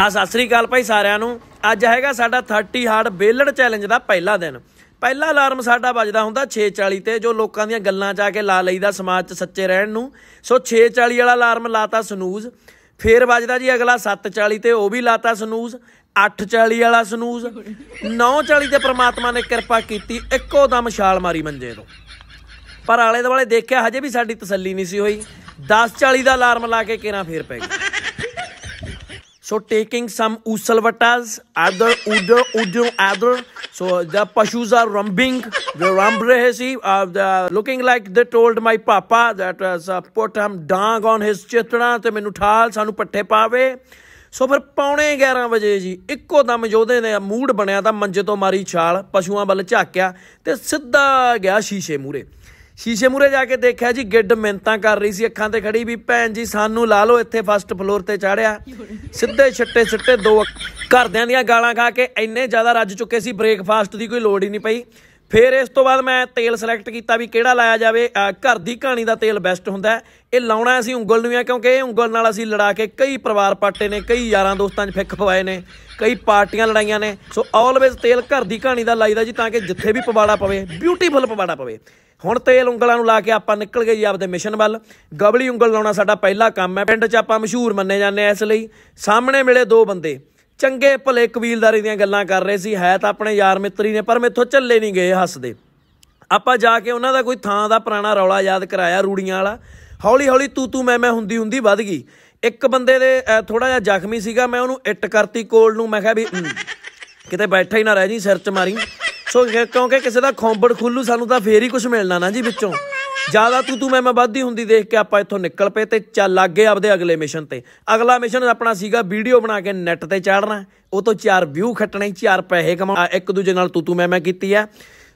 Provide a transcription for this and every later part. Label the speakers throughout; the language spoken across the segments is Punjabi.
Speaker 1: ਆ ਸਤਿ ਸ੍ਰੀ ਅਕਾਲ ਭਾਈ ਸਾਰਿਆਂ ਨੂੰ ਅੱਜ ਹੈਗਾ ਸਾਡਾ 30 ਹਾਰਡ ਬੇਲੜ ਚੈਲੰਜ ਦਾ ਪਹਿਲਾ ਦਿਨ ਪਹਿਲਾ ਅਲਾਰਮ ਸਾਡਾ ਵੱਜਦਾ ਹੁੰਦਾ 6:40 ਤੇ ਜੋ ਲੋਕਾਂ ਦੀਆਂ ਗੱਲਾਂ ਚਾ ਕੇ ਲਾ ਲਈਦਾ ਸਮਾਜ 'ਚ ਸੱਚੇ ਰਹਿਣ ਨੂੰ ਸੋ 6:40 ਵਾਲਾ ਅਲਾਰਮ ਲਾਤਾ ਸਨੂਜ਼ ਫੇਰ ਵੱਜਦਾ ਜੀ ਅਗਲਾ 7:40 ਤੇ ਉਹ ਵੀ ਲਾਤਾ ਸਨੂਜ਼ 8:40 ਵਾਲਾ ਸਨੂਜ਼ 9:40 ਤੇ ਪ੍ਰਮਾਤਮਾ ਨੇ ਕਿਰਪਾ ਕੀਤੀ ਇੱਕੋ ਦਮ ਛਾਲ ਮਾਰੀ ਮੰਜੇ ਤੋਂ ਪਰ ਆਲੇ ਦੁਆਲੇ ਦੇਖਿਆ ਹਜੇ ਵੀ ਸਾਡੀ ਤਸੱਲੀ ਨਹੀਂ ਸੀ ਹੋਈ 10:40 ਦਾ ਅਲਾਰਮ ਲਾ ਕੇ ਕਿਰਾਂ ਫੇਰ ਪੈ ਗਈ ਸੋ ਟੇਕਿੰਗ ਸਮ ਉਸਲਵਟਾਸ ਆਦਰ ਉਡਰ ਉਡਰ ਆਦਰ ਸੋ ਦ ਪਸ਼ੂਸ ਆਰ ਰੰਬਿੰਗ ਵੇ ਰੰਬ ਰਹੇ ਸੀ of the looking like the told my papa that is a ਪੁਟ ਹਮ ਡਾਂਗ ਔਨ ਹਿਸ ਚਿਤਣਾ ਤੇ ਮੈਨੂੰ ਠਾਲ ਸਾਨੂੰ ਪੱਠੇ ਪਾਵੇ ਸੋ ਫਿਰ ਪੌਣੇ 11 ਵਜੇ ਜੀ ਇੱਕੋ ਦਮ ਜੋਧੇ ਨੇ ਮੂਡ ਬਣਿਆ ਤਾਂ ਮੰਜੇ ਤੋਂ ਮਾਰੀ ਛਾਲ ਪਸ਼ੂਆਂ ਵੱਲ ਝਾਕਿਆ ਤੇ ਸਿੱਧਾ ਗਿਆ ਸ਼ੀਸ਼ੇ ਮੂਰੇ ਸ਼ੀਸ਼ੇ ਮੂਰੇ ਜਾ ਕੇ ਦੇਖਿਆ ਜੀ ਗਿੱਡ ਮਿੰਤਾਂ ਕਰ ਰਹੀ ਸੀ ਅੱਖਾਂ ਤੇ ਖੜੀ ਵੀ ਭੈਣ ਜੀ ਸਾਨੂੰ ਲਾ ਲਓ ਇੱਥੇ ਫਸਟ ਫਲੋਰ ਤੇ ਚੜਿਆ ਸਿੱਧੇ ਛੱਟੇ ਛੱਟੇ ਦੋ ਘਰਦਿਆਂ ਦੀਆਂ ਗਾਲਾਂ ਖਾ ਕੇ ਇੰਨੇ ਜ਼ਿਆਦਾ ਰੱਜ ਚੁੱਕੇ ਸੀ ਬ੍ਰੇਕਫਾਸਟ ਦੀ ਕੋਈ ਲੋੜ ਹੀ ਨਹੀਂ ਪਈ ਫਿਰ ਇਸ ਤੋਂ ਬਾਅਦ ਮੈਂ ਤੇਲ ਸਿਲੈਕਟ ਕੀਤਾ ਵੀ ਕਿਹੜਾ ਲਾਇਆ ਜਾਵੇ ਘਰ ਦੀ ਕਹਾਣੀ ਦਾ ਤੇਲ ਬੈਸਟ ਹੁੰਦਾ ਇਹ ਲਾਉਣਾ ਅਸੀਂ ਉਂਗਲ ਨੂੰ ਆ ਕਿਉਂਕਿ ਇਹ ਉਂਗਲ ਨਾਲ ਅਸੀਂ ਲੜਾ ਕੇ ਕਈ ਪਰਿਵਾਰ ਪਾਟੇ ਨੇ ਕਈ ਯਾਰਾਂ ਦੋਸਤਾਂ 'ਚ ਫਿੱਕ ਪਵਾਏ ਨੇ ਕਈ ਪਾਰਟੀਆਂ ਲੜਾਈਆਂ ਨੇ ਸੋ ਆਲਵੇਜ਼ ਤੇਲ ਘਰ ਦੀ ਕਹਾਣੀ ਦਾ ਲਾਈਦਾ ਜੀ ਤਾਂ ਕਿ ਜਿੱਥੇ ਵੀ ਪਵਾੜਾ ਪਵੇ ਬਿਊਟੀਫੁਲ ਪਵਾੜਾ ਪਵੇ ਹੁਣ ਤੇਲ ਉਂਗਲਾਂ ਨੂੰ ਲਾ ਕੇ ਆਪਾਂ ਨਿਕਲ ਗਏ ਜੀ ਆਪਦੇ ਮਿਸ਼ਨ ਵੱਲ ਗਬਲੀ ਉਂਗਲ ਲਾਉਣਾ ਸਾਡਾ ਪਹਿਲਾ ਕੰਮ ਹੈ ਪਿੰਡ 'ਚ ਆਪਾਂ ਮਸ਼ਹੂਰ ਮੰਨੇ ਜਾਂਦੇ ਆ ਇਸ ਲਈ ਸਾਹਮਣੇ ਮਿਲੇ ਦੋ ਬੰਦੇ ਚੰਗੇ ਭਲੇ ਕਬੀਲਦਾਰੀ ਦੀਆਂ ਗੱਲਾਂ ਕਰ ਰਹੇ ਸੀ ਹੈ ਤਾਂ ਆਪਣੇ ਯਾਰ ਮਿੱਤਰੀ ਨੇ ਪਰ ਮੇਥੋਂ ਚੱਲੇ ਨਹੀਂ ਗਏ ਹੱਸਦੇ ਆਪਾਂ ਜਾ ਕੇ ਉਹਨਾਂ ਦਾ ਕੋਈ ਥਾਂ ਦਾ ਪੁਰਾਣਾ ਰੌਲਾ ਯਾਦ ਕਰਾਇਆ ਰੂੜੀਆਂ ਵਾਲਾ ਹੌਲੀ ਹੌਲੀ ਤੂ ਤੂ ਮੈਂ ਮੈਂ ਹੁੰਦੀ ਹੁੰਦੀ ਵੱਧ ਗਈ ਇੱਕ ਬੰਦੇ ਦੇ ਥੋੜਾ ਜਿਹਾ ਜ਼ਖਮੀ ਸੀਗਾ ਮੈਂ ਉਹਨੂੰ ਇੱਟ ਕਰਤੀ ਕੋਲ ਨੂੰ ਮੈਂ ਕਿਹਾ ਵੀ ਕਿਤੇ ਬੈਠਾ ਹੀ ਨਾ ਰਹਿ ਜੀ ਸਿਰ 'ਚ ਮਾਰੀ ਸੋ ਕਿਉਂਕਿ ਕਿਸੇ ਦਾ ਖੌਂਬੜ ਖੁੱਲੂ ਸਾਨੂੰ ਤਾਂ ਫੇਰ ਹੀ ਕੁਝ ਮਿਲਣਾ ਨਾ ਜੀ ਵਿੱਚੋਂ ਜਿਆਦਾ ਤੂੰ ਤੂੰ ਮੈਂ ਮੈਂ ਵੱਧਦੀ ਹੁੰਦੀ ਦੇਖ ਕੇ ਆਪਾਂ ਇੱਥੋਂ ਨਿਕਲ ਪਏ ਤੇ ਚੱਲ ਲੱਗ ਗਏ ਆਪਦੇ ਅਗਲੇ ਮਿਸ਼ਨ ਤੇ ਅਗਲਾ ਮਿਸ਼ਨ ਆਪਣਾ ਸੀਗਾ ਵੀਡੀਓ ਬਣਾ ਕੇ ਨੈਟ ਤੇ ਚਾੜਨਾ ਉਹ ਤੋਂ ਚਾਰ ਵਿਊ ਖੱਟਣੇ ਚਾਰ ਪੈਸੇ ਕਮਾਉਣਾ ਇੱਕ ਦੂਜੇ ਨਾਲ ਤੂੰ ਤੂੰ ਮੈਂ ਮੈਂ ਕੀਤੀ ਆ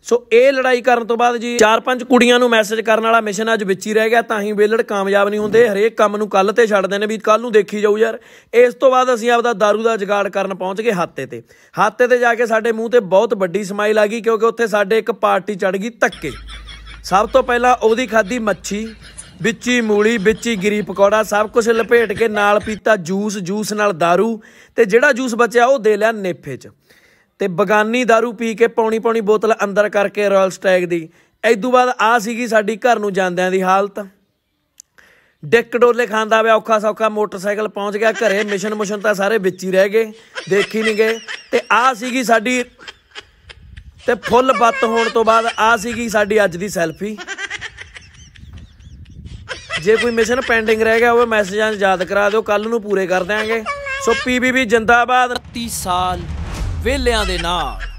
Speaker 1: ਸੋ ਇਹ ਲੜਾਈ ਕਰਨ ਤੋਂ ਬਾਅਦ ਜੀ ਚਾਰ ਪੰਜ ਕੁੜੀਆਂ ਨੂੰ ਮੈਸੇਜ ਕਰਨ ਵਾਲਾ ਮਿਸ਼ਨ ਅੱਜ ਵਿੱਚ ਹੀ ਰਹਿ ਗਿਆ ਤਾਂ ਹੀ ਵੇਲੜ ਕਾਮਯਾਬ ਨਹੀਂ ਹੁੰਦੇ ਹਰੇਕ ਕੰਮ ਨੂੰ ਕੱਲ ਤੇ ਛੱਡਦੇ ਨੇ ਵੀ ਕੱਲ ਨੂੰ ਦੇਖੀ ਜਾਊ ਯਾਰ ਇਸ ਤੋਂ ਬਾਅਦ ਅਸੀਂ ਆਪਦਾ दारू ਦਾ ਜਗਾੜ ਕਰਨ ਪਹੁੰਚ ਗਏ ਹਾਤੇ ਤੇ ਹਾਤੇ ਤੇ ਜਾ ਕੇ ਸਾਡੇ ਮੂੰਹ ਤੇ ਬਹੁਤ ਵੱਡੀ ਸਮਾਈਲ ਆ ਗਈ ਕਿਉਂਕਿ ਉੱਥੇ ਸਾਡੇ ਇੱਕ ਪਾਰਟੀ ਚੜ ਗਈ ਧੱਕੇ ਸਭ ਤੋਂ ਪਹਿਲਾਂ ਉਹਦੀ ਖਾਦੀ ਮੱਛੀ ਵਿੱਚੀ ਮੂਲੀ ਵਿੱਚੀ ਗਰੀ ਪਕੌੜਾ ਸਭ ਕੁਝ ਲਪੇਟ ਕੇ ਨਾਲ ਪੀਤਾ ਜੂਸ ਜੂਸ ਨਾਲ दारू ਤੇ ਜਿਹੜਾ ਜੂਸ ਬਚਿਆ ਉਹ ਦੇ ਲਿਆ ਨੇਫੇ 'ਚ ਤੇ ਬਗਾਨੀ दारू ਪੀ ਕੇ ਪੌਣੀ ਪੌਣੀ ਬੋਤਲ ਅੰਦਰ ਕਰਕੇ ਰਾਇਲ ਸਟੈਗ ਦੀ ਐਦੋਂ ਬਾਅਦ ਆ ਸੀਗੀ ਸਾਡੀ ਘਰ ਨੂੰ ਜਾਂਦਿਆਂ ਦੀ ਹਾਲਤ ਡਿੱਕ ਡੋਲੇ ਖਾਂਦਾ ਵਿਆ ਔਖਾ ਸੌਖਾ ਮੋਟਰਸਾਈਕਲ ਪਹੁੰਚ ਗਿਆ ਘਰੇ ਮਿਸ਼ਨ ਮੁਸ਼ਨ ਤਾਂ ਸਾਰੇ ਵਿੱਚ ਹੀ ਰਹਿ ਗਏ ਦੇਖੀ ਨਹੀਂ ਗਏ ਤੇ ਆ ਸੀਗੀ ਸਾਡੀ ਤੇ ਫੁੱਲ ਬੱਤ ਹੋਣ ਤੋਂ ਬਾਅਦ ਆ ਸੀਗੀ ਸਾਡੀ ਅੱਜ ਦੀ ਸੈਲਫੀ ਜੇ ਕੋਈ ਮਿਸ਼ਨ ਪੈਂਡਿੰਗ ਰਹਿ ਗਿਆ ਉਹ ਮੈਸੇਜਾਂ ਯਾਦ ਕਰਾ ਦਿਓ ਕੱਲ ਨੂੰ ਪੂਰੇ ਕਰ ਦਿਆਂਗੇ ਸੋ ਪੀਬੀਬੀ ਜਿੰਦਾਬਾਦ 30 ਸਾਲ ਵੇਲਿਆਂ ਦੇ ਨਾਲ